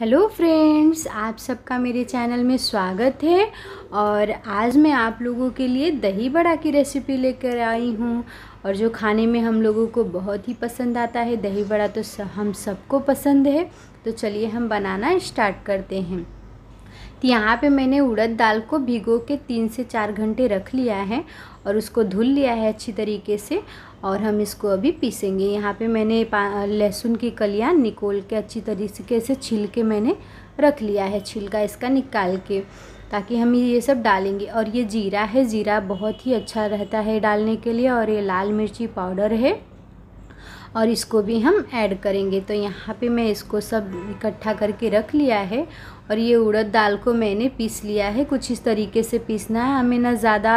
hello friends आप सबका मेरे चैनल में स्वागत है और आज मैं आप लोगों के लिए दही बड़ा की रेसिपी लेकर आई हूँ और जो खाने में हम लोगों को बहुत ही पसंद आता है दही बड़ा तो हम सबको पसंद है तो चलिए हम बनाना स्टार्ट करते हैं तो यहाँ पे मैंने उड़द दाल को भिगो के तीन से चार घंटे रख लिया है और उसको धुल लिया है अच्छी तरीके से और हम इसको अभी पीसेंगे यहाँ पे मैंने लहसुन की कलियाँ निकोल के अच्छी तरीके से छील के मैंने रख लिया है छिलका इसका निकाल के ताकि हम ये सब डालेंगे और ये जीरा है जीरा बहुत ही अच्छा रहता है डालने के लिए और ये लाल मिर्ची पाउडर है और इसको भी हम ऐड करेंगे तो यहाँ पे मैं इसको सब इकट्ठा करके रख लिया है और ये उड़द दाल को मैंने पीस लिया है कुछ इस तरीके से पीसना है हमें ना ज़्यादा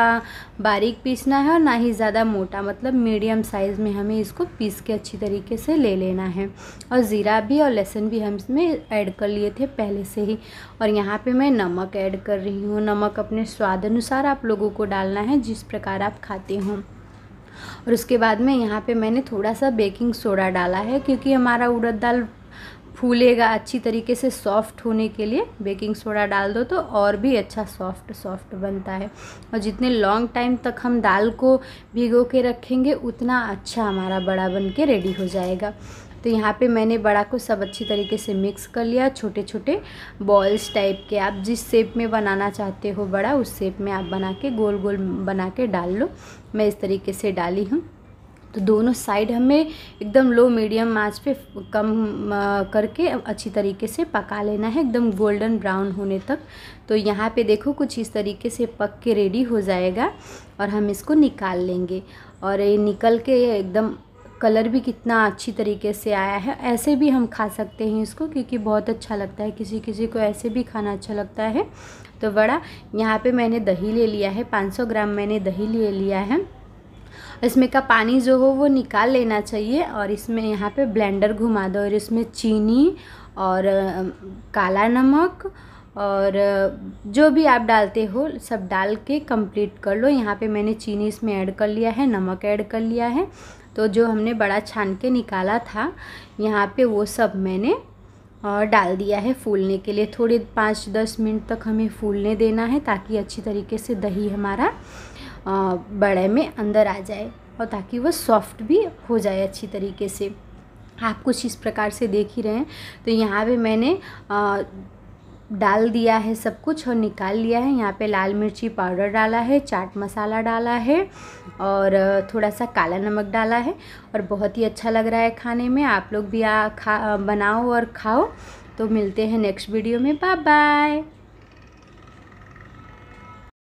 बारीक पीसना है और ना ही ज़्यादा मोटा मतलब मीडियम साइज़ में हमें इसको पीस के अच्छी तरीके से ले लेना है और ज़ीरा भी और लहसुन भी हम इसमें ऐड कर लिए थे पहले से ही और यहाँ पे मैं नमक ऐड कर रही हूँ नमक अपने स्वाद अनुसार आप लोगों को डालना है जिस प्रकार आप खाते हों और उसके बाद में यहाँ पे मैंने थोड़ा सा बेकिंग सोडा डाला है क्योंकि हमारा उड़द दाल फूलेगा अच्छी तरीके से सॉफ्ट होने के लिए बेकिंग सोडा डाल दो तो और भी अच्छा सॉफ्ट सॉफ्ट बनता है और जितने लॉन्ग टाइम तक हम दाल को भिगो के रखेंगे उतना अच्छा हमारा बड़ा बन के रेडी हो जाएगा तो यहाँ पे मैंने बड़ा को सब अच्छी तरीके से मिक्स कर लिया छोटे छोटे बॉल्स टाइप के आप जिस शेप में बनाना चाहते हो बड़ा उस शेप में आप बना के गोल गोल बना के डाल लो मैं इस तरीके से डाली हूँ तो दोनों साइड हमें एकदम लो मीडियम आँच पे कम करके अच्छी तरीके से पका लेना है एकदम गोल्डन ब्राउन होने तक तो यहाँ पे देखो कुछ इस तरीके से पक के रेडी हो जाएगा और हम इसको निकाल लेंगे और ये निकल के एकदम कलर भी कितना अच्छी तरीके से आया है ऐसे भी हम खा सकते हैं इसको क्योंकि बहुत अच्छा लगता है किसी किसी को ऐसे भी खाना अच्छा लगता है तो बड़ा यहाँ पे मैंने दही ले लिया है 500 ग्राम मैंने दही ले लिया है इसमें का पानी जो हो वो निकाल लेना चाहिए और इसमें यहाँ पर ब्लेंडर घुमा दो और इसमें चीनी और काला नमक और जो भी आप डालते हो सब डाल के कंप्लीट कर लो यहाँ पे मैंने चीनी इसमें ऐड कर लिया है नमक ऐड कर लिया है तो जो हमने बड़ा छान के निकाला था यहाँ पे वो सब मैंने और डाल दिया है फूलने के लिए थोड़े पाँच दस मिनट तक हमें फूलने देना है ताकि अच्छी तरीके से दही हमारा बड़े में अंदर आ जाए और ताकि वह सॉफ्ट भी हो जाए अच्छी तरीके से आप कुछ इस प्रकार से देख ही रहे हैं तो यहाँ पे मैंने आ, डाल दिया है सब कुछ और निकाल लिया है यहाँ पे लाल मिर्ची पाउडर डाला है चाट मसाला डाला है और थोड़ा सा काला नमक डाला है और बहुत ही अच्छा लग रहा है खाने में आप लोग भी आ खा बनाओ और खाओ तो मिलते हैं नेक्स्ट वीडियो में बाय बाय